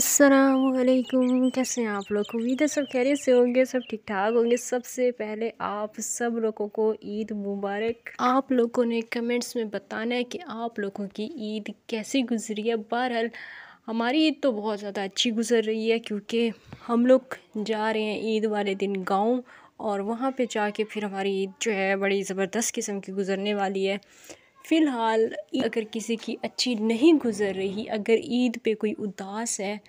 असलकुम कैसे हैं आप लोग उम्मीद है सब खैरियत से होंगे सब ठीक ठाक होंगे सबसे पहले आप सब लोगों को ईद मुबारक आप लोगों ने कमेंट्स में बताना है कि आप लोगों की ईद कैसी गुजरी है बहरहाल हमारी ईद तो बहुत ज़्यादा अच्छी गुजर रही है क्योंकि हम लोग जा रहे हैं ईद वाले दिन गाँव और वहाँ पे जाके फिर हमारी ईद जो है बड़ी ज़बरदस्त किस्म की गुजरने वाली है फ़िलहाल अगर किसी की अच्छी नहीं गुज़र रही अगर ईद पे कोई उदास है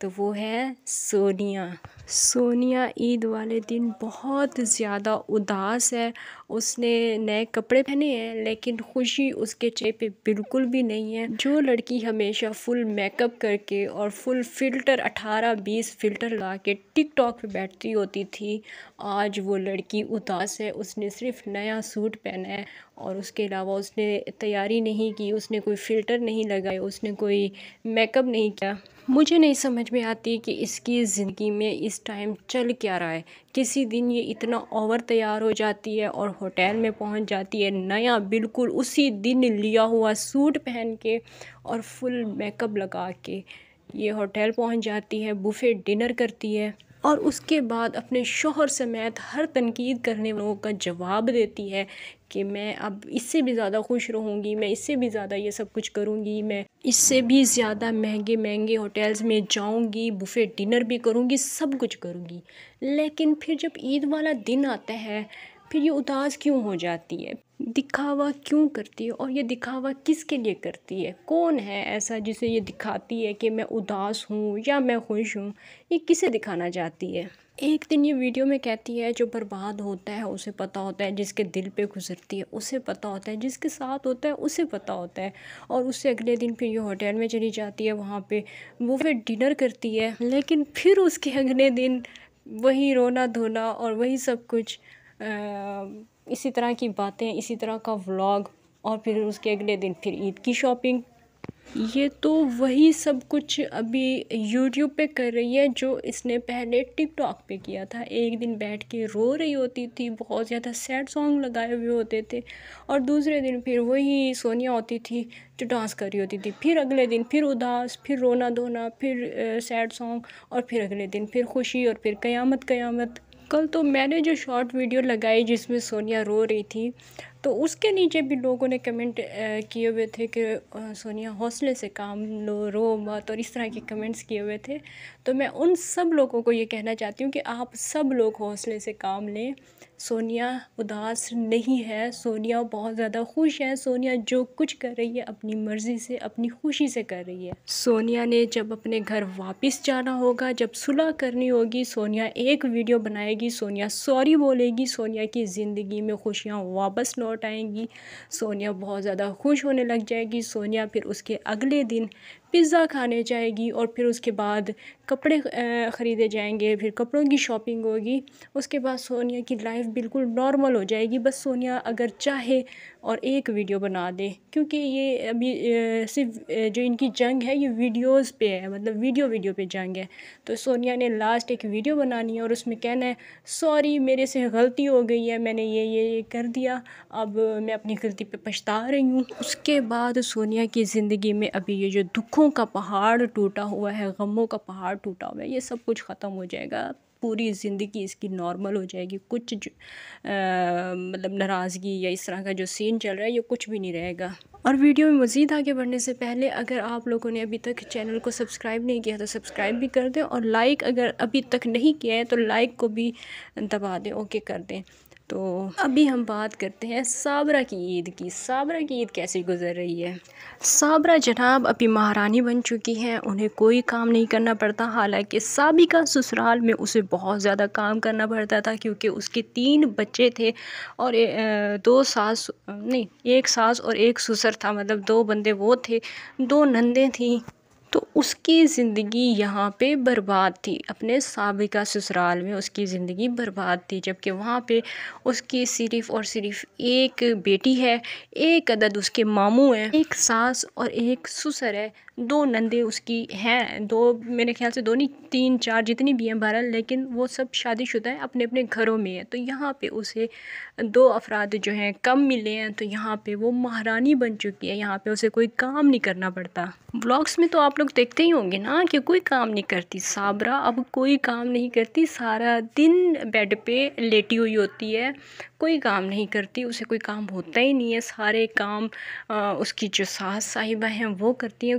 तो वो है सोनिया सोनिया ईद वाले दिन बहुत ज़्यादा उदास है उसने नए कपड़े पहने हैं लेकिन खुशी उसके चेहरे पे बिल्कुल भी नहीं है जो लड़की हमेशा फुल मेकअप करके और फुल फ़िल्टर 18-20 फ़िल्टर लगा के टिकटॉक पे बैठती होती थी आज वो लड़की उदास है उसने सिर्फ नया सूट पहना है और उसके अलावा उसने तैयारी नहीं की उसने कोई फ़िल्टर नहीं लगाए उसने कोई मेकअप नहीं किया मुझे नहीं समझ में आती कि इसकी ज़िंदगी में इस टाइम चल क्या रहा है किसी दिन ये इतना ओवर तैयार हो जाती है और होटल में पहुंच जाती है नया बिल्कुल उसी दिन लिया हुआ सूट पहन के और फुल मेकअप लगा के ये होटल पहुंच जाती है बुफे डिनर करती है और उसके बाद अपने शोहर समेत हर तनकीद करने वालों का जवाब देती है कि मैं अब इससे भी ज़्यादा खुश रहूँगी मैं इससे भी ज़्यादा ये सब कुछ करूँगी मैं इससे भी ज़्यादा महंगे महंगे होटल्स में जाऊँगी बुफे डिनर भी करूँगी सब कुछ करूँगी लेकिन फिर जब ईद वाला दिन आता है फिर ये उदास क्यों हो जाती है दिखावा क्यों करती है और ये दिखावा किसके लिए करती है कौन है ऐसा जिसे ये दिखाती है कि मैं उदास हूँ या मैं खुश हूँ ये किसे दिखाना चाहती है एक दिन ये वीडियो में कहती है जो बर्बाद होता है उसे पता होता है जिसके दिल पे गुजरती है उसे पता होता है जिसके साथ होता है उसे पता होता है और उससे अगले दिन फिर ये होटल में चली जाती है वहाँ पे वो फिर डिनर करती है लेकिन फिर उसके अगले दिन वही रोना धोना और वही सब कुछ इसी तरह की बातें इसी तरह का व्लॉग और फिर उसके अगले दिन फिर ईद की शॉपिंग ये तो वही सब कुछ अभी यूट्यूब पे कर रही है जो इसने पहले टिकटॉक पे किया था एक दिन बैठ के रो रही होती थी बहुत ज़्यादा सैड सॉन्ग लगाए हुए होते थे और दूसरे दिन फिर वही सोनिया होती थी जो डांस कर रही होती थी फिर अगले दिन फिर उदास फिर रोना धोना फिर सैड सॉन्ग और फिर अगले दिन फिर खुशी और फिर क़यामत क़यामत कल तो मैंने जो शॉर्ट वीडियो लगाई जिसमें सोनिया रो रही थी तो उसके नीचे भी लोगों ने कमेंट किए हुए थे कि सोनिया हौसले से काम लो रो मत और इस तरह के कमेंट्स किए हुए थे तो मैं उन सब लोगों को ये कहना चाहती हूँ कि आप सब लोग हौसले से काम लें सोनिया उदास नहीं है सोनिया बहुत ज़्यादा खुश है सोनिया जो कुछ कर रही है अपनी मर्ज़ी से अपनी खुशी से कर रही है सोनिया ने जब अपने घर वापस जाना होगा जब सुलह करनी होगी सोनिया एक वीडियो बनाएगी सोनिया सॉरी बोलेगी सोनिया की ज़िंदगी में खुशियाँ वापस लौट लौट आएंगी सोनिया बहुत ज़्यादा खुश होने लग जाएगी सोनिया फिर उसके अगले दिन पिज़्ज़ा खाने जाएगी और फिर उसके बाद कपड़े ख़रीदे जाएंगे फिर कपड़ों की शॉपिंग होगी उसके बाद सोनिया की लाइफ बिल्कुल नॉर्मल हो जाएगी बस सोनिया अगर चाहे और एक वीडियो बना दे क्योंकि ये अभी सिर्फ जो इनकी जंग है ये वीडियोस पे है मतलब वीडियो वीडियो पे जंग है तो सोनिया ने लास्ट एक वीडियो बनानी है और उसमें कहना है सॉरी मेरे से गलती हो गई है मैंने ये ये ये कर दिया अब मैं अपनी गलती पर पछता रही हूँ उसके बाद सोनिया की ज़िंदगी में अभी ये जो दुख दुखों का पहाड़ टूटा हुआ है गमों का पहाड़ टूटा हुआ है ये सब कुछ ख़त्म हो जाएगा पूरी ज़िंदगी इसकी नॉर्मल हो जाएगी कुछ मतलब नाराज़गी या इस तरह का जो सीन चल रहा है ये कुछ भी नहीं रहेगा और वीडियो में मज़ीद आगे बढ़ने से पहले अगर आप लोगों ने अभी तक चैनल को सब्सक्राइब नहीं किया तो सब्सक्राइब भी कर दें और लाइक अगर अभी तक नहीं किया है तो लाइक को भी दबा दें ओके कर दें तो अभी हम बात करते हैं साबरा की ईद की साबरा की ईद कैसी गुजर रही है साबरा जनाब अभी महारानी बन चुकी हैं उन्हें कोई काम नहीं करना पड़ता हालांकि साबिका ससुराल में उसे बहुत ज़्यादा काम करना पड़ता था क्योंकि उसके तीन बच्चे थे और दो सास नहीं एक सास और एक ससुर था मतलब दो बंदे वो थे दो नंदे थी तो उसकी ज़िंदगी यहाँ पे बर्बाद थी अपने सबका ससुराल में उसकी ज़िंदगी बर्बाद थी जबकि वहाँ पे उसकी सिर्फ़ और सिर्फ़ एक बेटी है एक अदद उसके मामू हैं एक सास और एक ससुर है दो नंदे उसकी हैं दो मेरे ख्याल से दो नहीं तीन चार जितनी भी हैं बहरहाल लेकिन वो सब शादीशुदा हैं अपने अपने घरों में है तो यहाँ पे उसे दो अफराद जो हैं कम मिले हैं तो यहाँ पे वो महारानी बन चुकी है यहाँ पे उसे कोई काम नहीं करना पड़ता ब्लॉग्स में तो आप लोग देखते ही होंगे ना कि कोई काम नहीं करती साबरा अब कोई काम नहीं करती सारा दिन बेड पर लेटी हुई होती है कोई काम नहीं करती उसे कोई काम होता ही नहीं है सारे काम आ, उसकी जो सास साहिबा हैं वो करती हैं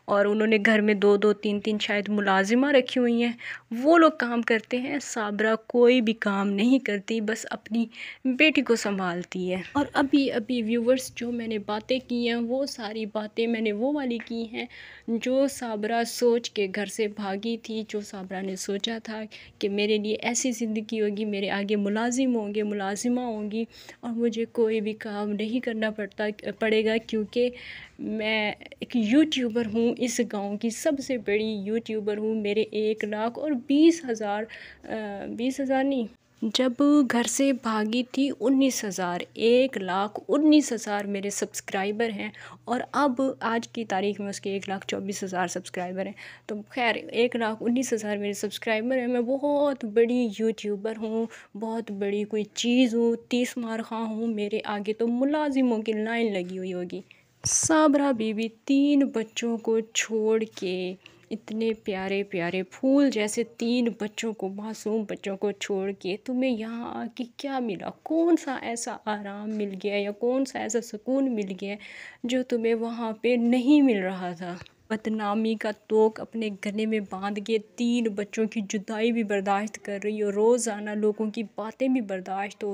और उन्होंने घर में दो दो तीन तीन शायद मुलाजिमा रखी हुई हैं वो लोग काम करते हैं साबरा कोई भी काम नहीं करती बस अपनी बेटी को संभालती है और अभी अभी व्यूवर्स जो मैंने बातें की हैं वो सारी बातें मैंने वो वाली की हैं जो साबरा सोच के घर से भागी थी जो साबरा ने सोचा था कि मेरे लिए ऐसी ज़िंदगी होगी मेरे आगे मुलाजिम होंगे मुलाजिमा होंगी और मुझे कोई भी काम नहीं करना पड़ता पड़ेगा क्योंकि मैं एक यूट्यूबर हूँ इस गांव की सबसे बड़ी यूट्यूबर हूँ मेरे एक लाख और बीस हज़ार बीस हज़ार नहीं जब घर से भागी थी उन्नीस हज़ार एक लाख उन्नीस हज़ार मेरे सब्सक्राइबर हैं और अब आज की तारीख में उसके एक लाख चौबीस हज़ार सब्सक्राइबर हैं तो खैर एक लाख उन्नीस हज़ार मेरे सब्सक्राइबर हैं मैं बहुत बड़ी यूट्यूबर हूँ बहुत बड़ी कोई चीज़ हूँ तीस मार खां हूँ मेरे आगे तो मुलाजिमों की लाइन लगी हुई होगी साबरा बीवी तीन बच्चों को छोड़ के इतने प्यारे प्यारे फूल जैसे तीन बच्चों को मासूम बच्चों को छोड़ के तुम्हें यहाँ आके क्या मिला कौन सा ऐसा आराम मिल गया या कौन सा ऐसा सुकून मिल गया जो तुम्हें वहाँ पे नहीं मिल रहा था बदनामी का तोक अपने गले में बांध के तीन बच्चों की जुदाई भी बर्दाश्त कर रही हो रोज़ाना लोगों की बातें भी बर्दाश्त हो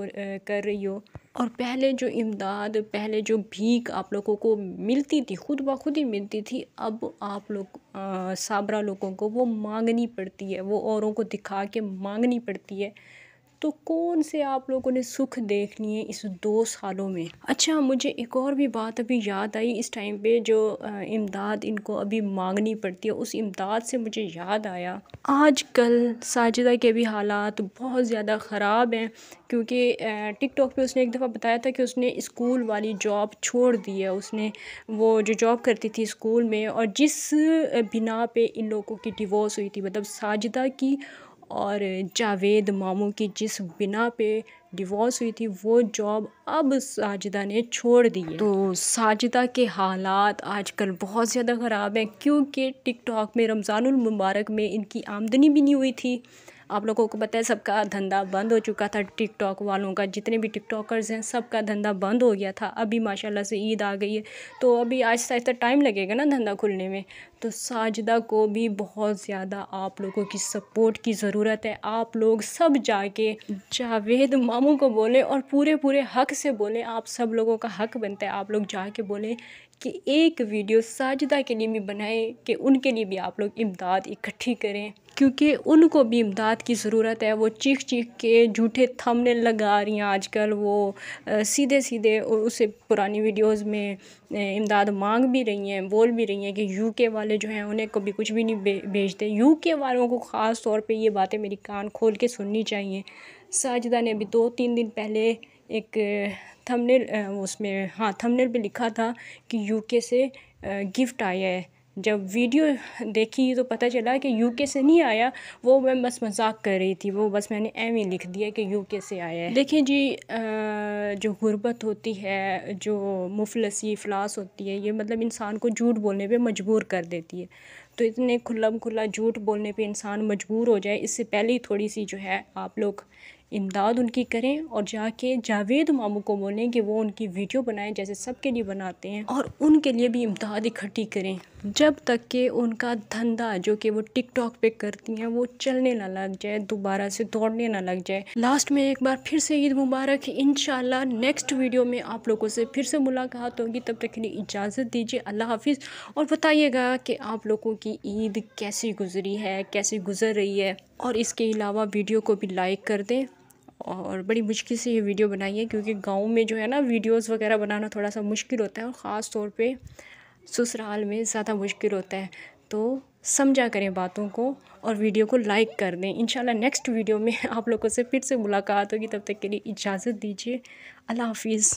कर रही हो और पहले जो इमदाद पहले जो भीख आप लोगों को मिलती थी खुद ब खुद ही मिलती थी अब आप लोग साबरा लोगों को वो मांगनी पड़ती है वो औरों को दिखा के मांगनी पड़ती है तो कौन से आप लोगों ने सुख देख लिए इस दो सालों में अच्छा मुझे एक और भी बात अभी याद आई इस टाइम पे जो इमदाद इनको अभी मांगनी पड़ती है उस इमदाद से मुझे याद आया आज कल साजिदा के भी हालात बहुत ज़्यादा ख़राब हैं क्योंकि टिकटॉक पे उसने एक दफ़ा बताया था कि उसने स्कूल वाली जॉब छोड़ दी है उसने वो जो जॉब करती थी स्कूल में और जिस बिना पे इन लोगों की डिवोर्स हुई थी मतलब साजिदा की और जावेद मामू की जिस बिना पे डिवोर्स हुई थी वो जॉब अब साजिदा ने छोड़ दी तो साजिदा के हालात आजकल बहुत ज़्यादा ख़राब हैं क्योंकि टिकटॉक में रमज़ानुल मुबारक में इनकी आमदनी भी नहीं हुई थी आप लोगों को पता है सबका धंधा बंद हो चुका था टिकटॉक वालों का जितने भी टिकटॉकर्स हैं सबका धंधा बंद हो गया था अभी माशाल्लाह से ईद आ गई है तो अभी आहिस्ता आहिस्ता टाइम लगेगा ना धंधा खुलने में तो साजदा को भी बहुत ज़्यादा आप लोगों की सपोर्ट की ज़रूरत है आप लोग सब जाके जावेद मामू को बोलें और पूरे पूरे हक से बोलें आप सब लोगों का हक बनता है आप लोग जाके बोलें कि एक वीडियो साजदा के लिए भी बनाएं कि उनके लिए भी आप लोग इमदाद इकट्ठी करें क्योंकि उनको भी इमदाद की ज़रूरत है वो चीख चीख के झूठे थमने लगा रही हैं आजकल वो सीधे सीधे और पुरानी वीडियोस में इमदाद मांग भी रही हैं बोल भी रही हैं कि यूके वाले जो हैं उन्हें कभी कुछ भी नहीं भेजते यूके वालों को ख़ास तौर पे ये बातें मेरी कान खोल के सुननी चाहिए साजिदा ने अभी दो तीन दिन पहले एक थंबनेल उसमें हाँ थंबनेल पे लिखा था कि यूके से गिफ्ट आया है जब वीडियो देखी तो पता चला कि यूके से नहीं आया वो मैं बस मजाक कर रही थी वो बस मैंने एम ही e लिख दिया कि यूके से आया है देखिए जी आ, जो गुर्बत होती है जो मुफलसी अफलास होती है ये मतलब इंसान को झूठ बोलने पे मजबूर कर देती है तो इतने खुल्लम खुला झूठ बोलने पे इंसान मजबूर हो जाए इससे पहले ही थोड़ी सी जो है आप लोग इमदाद उनकी करें और जाके जावेद मामू को बोलें कि वो उनकी वीडियो बनाएं जैसे सब के लिए बनाते हैं और उनके लिए भी इमदाद इकट्ठी करें जब तक के उनका धंधा जो कि वो टिकटॉक पे करती हैं वो चलने ना लग जाए दोबारा से दौड़ने ना लग जाए लास्ट में एक बार फिर से ईद मुबारक इन नेक्स्ट वीडियो में आप लोगों से फिर से मुलाकात होगी तब तक के लिए इजाज़त दीजिए अल्लाह हाफिज़ और बताइएगा कि आप लोगों की ईद कैसी गुजरी है कैसी गुजर रही है और इसके अलावा वीडियो को भी लाइक कर दें और बड़ी मुश्किल से ये वीडियो बनाई है क्योंकि गाँव में जो है ना वीडियोज़ वगैरह बनाना थोड़ा सा मुश्किल होता है और ख़ास तौर पर ससुराल में ज़्यादा मुश्किल होता है तो समझा करें बातों को और वीडियो को लाइक कर दें इंशाल्लाह नेक्स्ट वीडियो में आप लोगों से फिर से मुलाकात होगी तब तक के लिए इजाज़त दीजिए अल्लाह हाफिज़